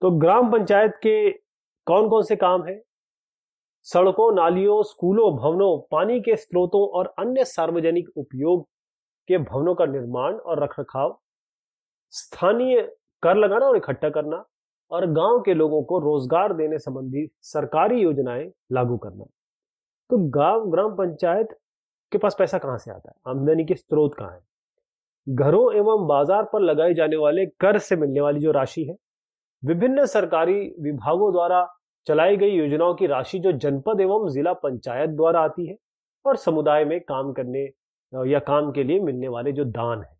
तो ग्राम पंचायत के कौन कौन से काम है सड़कों नालियों स्कूलों भवनों पानी के स्रोतों और अन्य सार्वजनिक उपयोग के भवनों का निर्माण और रखरखाव स्थानीय कर लगाना और इकट्ठा करना और गांव के लोगों को रोजगार देने संबंधी सरकारी योजनाएं लागू करना तो गांव ग्राम पंचायत के पास पैसा कहाँ से आता है आमदनी के स्रोत कहाँ है घरों एवं बाजार पर लगाए जाने वाले कर से मिलने वाली जो राशि है विभिन्न सरकारी विभागों द्वारा चलाई गई योजनाओं की राशि जो जनपद एवं जिला पंचायत द्वारा आती है और समुदाय में काम करने या काम के लिए मिलने वाले जो दान है